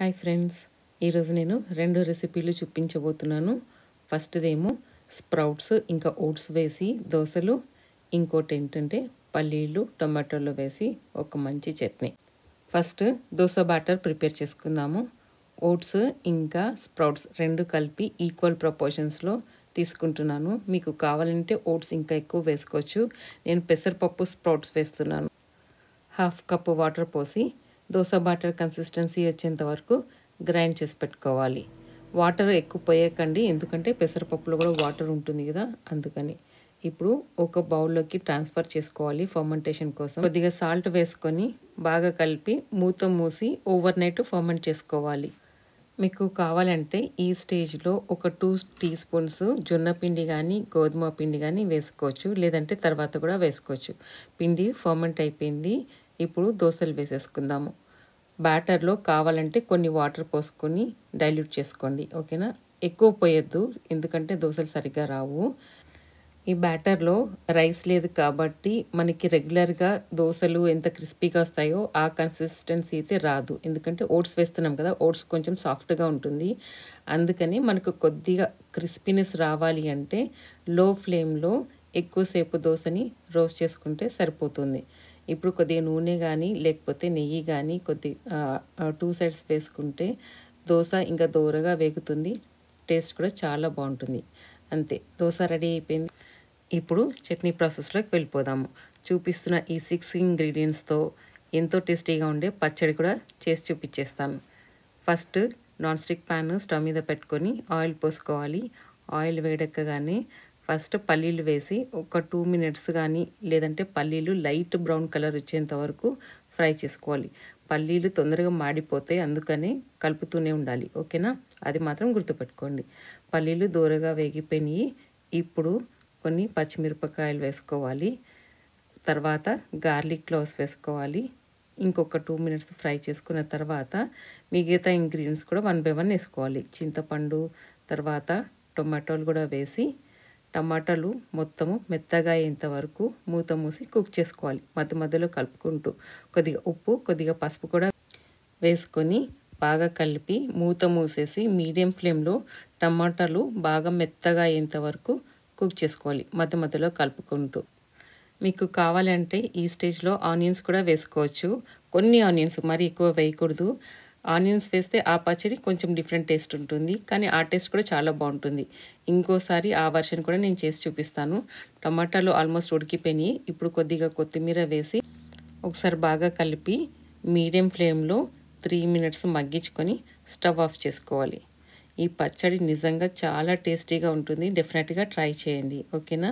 hi friends ఈరోజు నేను రెండు రెసిపీలు చూపించబోతున్నాను ఫస్ట్దేమో స్ప్రౌట్స్ ఇంకా ఓట్స్ వేసి దోశలు ఇంకోటి ఏంటంటే పల్లీలు టొమాటోలు వేసి ఒక మంచి chutney first dosa batter prepare చేసుకుందాము ఓట్స్ ఇంకా స్ప్రౌట్స్ రెండు కలిపి ఈక్వల్ ప్రపోర్షన్స్లో తీసుకుంటున్నాను మీకు కావాలంటే ఓట్స్ ఇంకా ఎక్కువ వేసుకోవచ్చు నేను పెసరపప్పు స్ప్రౌట్స్ వేస్తున్నాను హాఫ్ కప్పు వాటర్ పోసి దోశ బాటర్ కన్సిస్టెన్సీ వచ్చేంత వరకు గ్రైండ్ చేసి పెట్టుకోవాలి వాటర్ ఎక్కువ పోయకండి ఎందుకంటే పెసరపప్పులో కూడా వాటర్ ఉంటుంది కదా అందుకని ఇప్పుడు ఒక బౌల్లోకి ట్రాన్స్ఫర్ చేసుకోవాలి ఫర్మెంటేషన్ కోసం కొద్దిగా సాల్ట్ వేసుకొని బాగా కలిపి మూత మూసి ఓవర్ నైట్ ఫర్మెంట్ చేసుకోవాలి మీకు కావాలంటే ఈ స్టేజ్లో ఒక టూ టీ స్పూన్స్ జొన్న పిండి కానీ గోధుమ పిండి కానీ వేసుకోవచ్చు లేదంటే తర్వాత కూడా వేసుకోవచ్చు పిండి ఫర్మెంట్ అయిపోయింది ఇప్పుడు దోశలు వేసేసుకుందాము బ్యాటర్లో కావాలంటే కొన్ని వాటర్ పోసుకొని డైల్యూట్ చేసుకోండి ఓకేనా ఎక్కువ పోయొద్దు ఎందుకంటే దోశలు సరిగ్గా రావు ఈ బ్యాటర్లో రైస్ లేదు కాబట్టి మనకి రెగ్యులర్గా దోశలు ఎంత క్రిస్పీగా వస్తాయో ఆ కన్సిస్టెన్సీ అయితే రాదు ఎందుకంటే ఓట్స్ వేస్తున్నాం కదా ఓట్స్ కొంచెం సాఫ్ట్గా ఉంటుంది అందుకని మనకు కొద్దిగా క్రిస్పీనెస్ రావాలి అంటే లో ఫ్లేమ్లో ఎక్కువసేపు దోశని రోస్ట్ చేసుకుంటే సరిపోతుంది ఇప్పుడు కొద్దిగా నూనె కానీ లేకపోతే నెయ్యి కానీ కొద్ది టూ సైడ్స్ వేసుకుంటే దోశ ఇంకా దూరగా వేగుతుంది టేస్ట్ కూడా చాలా బాగుంటుంది అంతే దోశ రెడీ అయిపోయింది ఇప్పుడు చట్నీ ప్రాసెస్లోకి వెళ్ళిపోదాము చూపిస్తున్న ఈ సిక్స్ ఇంగ్రీడియంట్స్తో ఎంతో టేస్టీగా ఉండే పచ్చడి కూడా చేసి చూపించేస్తాను first non stick pan stove మీద పెట్టుకొని ఆయిల్ పోసుకోవాలి ఆయిల్ వేడెక్కగానే ఫస్ట్ పల్లీలు వేసి ఒక టూ మినిట్స్ కానీ లేదంటే పల్లీలు లైట్ బ్రౌన్ కలర్ వచ్చేంత వరకు ఫ్రై చేసుకోవాలి పల్లీలు తొందరగా మాడిపోతాయి అందుకనే కలుపుతూనే ఉండాలి ఓకేనా అది మాత్రం గుర్తుపెట్టుకోండి పల్లీలు దూరగా వేగిపోయినాయి ఇప్పుడు కొన్ని పచ్చిమిరపకాయలు వేసుకోవాలి తర్వాత గార్లిక్ క్లోవ్స్ వేసుకోవాలి ఇంకొక టూ మినిట్స్ ఫ్రై చేసుకున్న తర్వాత మిగతా ఇంగ్రీడియంట్స్ కూడా వన్ బై వన్ వేసుకోవాలి చింతపండు తర్వాత టొమాటోలు కూడా వేసి టమాటాలు మొత్తము మెత్తగా అయ్యేంత వరకు మూత మూసి కుక్ చేసుకోవాలి మధ్య మధ్యలో కలుపుకుంటూ కొద్దిగా ఉప్పు కొద్దిగా పసుపు కూడా వేసుకొని బాగా కలిపి మూత మూసేసి మీడియం ఫ్లేమ్లో టమాటాలు బాగా మెత్తగా అయ్యేంత వరకు కుక్ చేసుకోవాలి మధ్య మధ్యలో కలుపుకుంటూ మీకు కావాలంటే ఈ స్టేజ్లో ఆనియన్స్ కూడా వేసుకోవచ్చు కొన్ని ఆనియన్స్ మరీ ఎక్కువ వేయకూడదు ఆనియన్స్ వేస్తే ఆ పచ్చడి కొంచెం డిఫరెంట్ టేస్ట్ ఉంటుంది కానీ ఆ టేస్ట్ కూడా చాలా బాగుంటుంది ఇంకోసారి ఆ వర్షన్ కూడా నేను చేసి చూపిస్తాను టమాటాలు ఆల్మోస్ట్ ఉడికిపోయినాయి ఇప్పుడు కొద్దిగా కొత్తిమీర వేసి ఒకసారి బాగా కలిపి మీడియం ఫ్లేమ్లో త్రీ మినిట్స్ మగ్గించుకొని స్టవ్ ఆఫ్ చేసుకోవాలి ఈ పచ్చడి నిజంగా చాలా టేస్టీగా ఉంటుంది డెఫినెట్గా ట్రై చేయండి ఓకేనా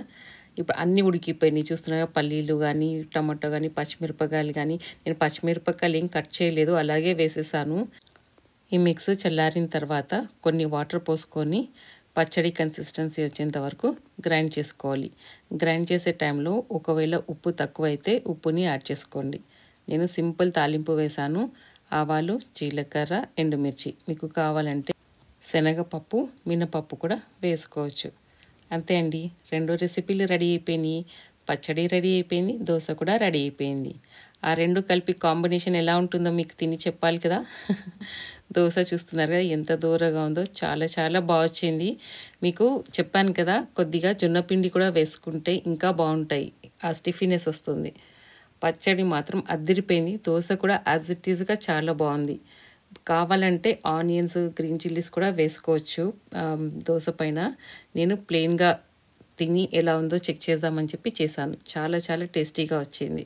ఇప్పుడు అన్నీ ఉడికిపోయినాయి చూస్తున్నాగా పల్లీలు కానీ టమాటో కానీ పచ్చిమిరపకాయలు కానీ నేను పచ్చిమిరపకాయలు ఏం కట్ చేయలేదు అలాగే వేసేసాను ఈ మిక్స్ చల్లారిన తర్వాత కొన్ని వాటర్ పోసుకొని పచ్చడి కన్సిస్టెన్సీ వచ్చేంత వరకు గ్రైండ్ చేసుకోవాలి గ్రైండ్ చేసే టైంలో ఒకవేళ ఉప్పు తక్కువైతే ఉప్పుని యాడ్ చేసుకోండి నేను సింపుల్ తాలింపు వేశాను ఆవాలు జీలకర్ర ఎండుమిర్చి మీకు కావాలంటే శనగపప్పు మినపప్పు కూడా వేసుకోవచ్చు అంతే అండి రెండు రెసిపీలు రెడీ అయిపోయినాయి పచ్చడి రెడీ అయిపోయింది దోశ కూడా రెడీ అయిపోయింది ఆ రెండు కలిపి కాంబినేషన్ ఎలా ఉంటుందో మీకు తిని చెప్పాలి కదా దోశ చూస్తున్నారు కదా ఎంత దూరంగా ఉందో చాలా చాలా బాగా వచ్చింది మీకు చెప్పాను కదా కొద్దిగా జొన్నపిండి కూడా వేసుకుంటే ఇంకా బాగుంటాయి ఆ స్టిఫినెస్ వస్తుంది పచ్చడి మాత్రం అద్దరిపోయింది దోశ కూడా యాజ్ ఇట్ ఈజ్గా చాలా బాగుంది కావాలంటే ఆనియన్స్ గ్రీన్ చిల్లీస్ కూడా వేసుకోవచ్చు దోశ పైన నేను ప్లెయిన్గా తిని ఎలా ఉందో చెక్ చేద్దామని చెప్పి చేశాను చాలా చాలా టేస్టీగా వచ్చింది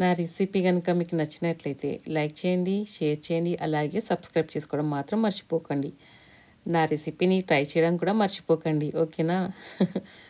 నా రెసిపీ కనుక మీకు నచ్చినట్లయితే లైక్ చేయండి షేర్ చేయండి అలాగే సబ్స్క్రైబ్ చేసుకోవడం మాత్రం మర్చిపోకండి నా రెసిపీని ట్రై చేయడం కూడా మర్చిపోకండి ఓకేనా